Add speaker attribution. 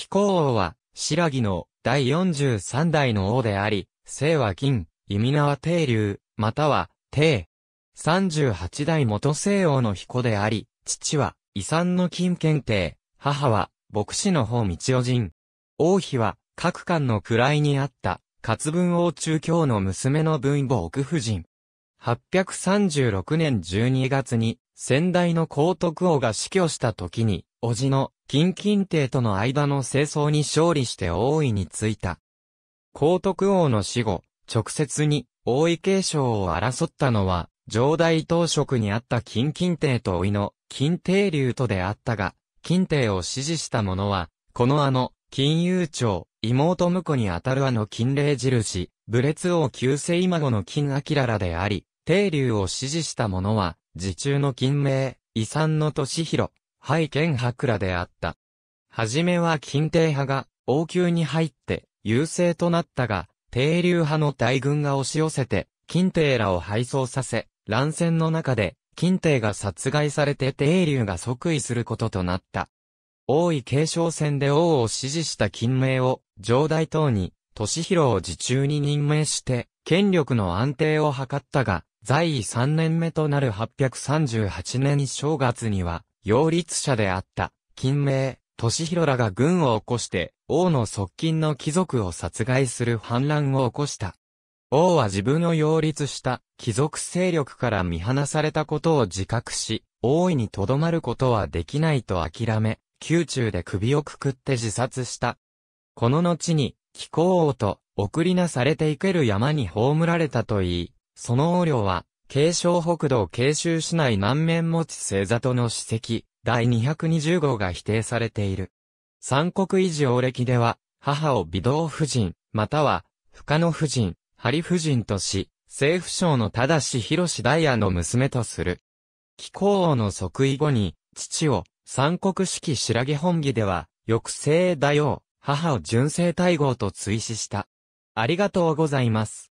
Speaker 1: 貴行王は、白木の第43代の王であり、姓は銀、意味名は定流、または、定。38代元西王の彦であり、父は、遺産の金検定、母は、牧師の方道夫人。王妃は、各官の位にあった、活文王中京の娘の文母奥夫人。836年12月に、先代の皇徳王が死去した時に、叔父の金近帝との間の清掃に勝利して王位についた。皇徳王の死後、直接に王位継承を争ったのは、上代当職にあった金近帝と老いの金帝流とであったが、近帝を支持した者は、このあの、金融庁、妹婿にあたるあの金霊印、武列王旧世今後の金明らであり、帝流を支持した者は、自中の金名、遺産の年広、拝見博らであった。はじめは近帝派が王宮に入って優勢となったが、帝流派の大軍が押し寄せて、近帝らを敗走させ、乱戦の中で、近帝が殺害されて帝流が即位することとなった。王位継承戦で王を支持した金名を、上代等に、敏広を自中に任命して、権力の安定を図ったが、在位3年目となる838年正月には、擁立者であった、金明、敏弘らが軍を起こして、王の側近の貴族を殺害する反乱を起こした。王は自分の擁立した貴族勢力から見放されたことを自覚し、大いにとどまることはできないと諦め、宮中で首をくくって自殺した。この後に、気候王と、送りなされていける山に葬られたといい、その王領は、京商北道京州市内南面持ち星座との史跡、第220号が否定されている。三国維持王暦では、母を微動夫人、または、深野夫人、張夫人とし、政府省の正し広大也の娘とする。気候王の即位後に、父を、三国式白毛本義では、抑制大王、母を純正大号と追試した。ありがとうございます。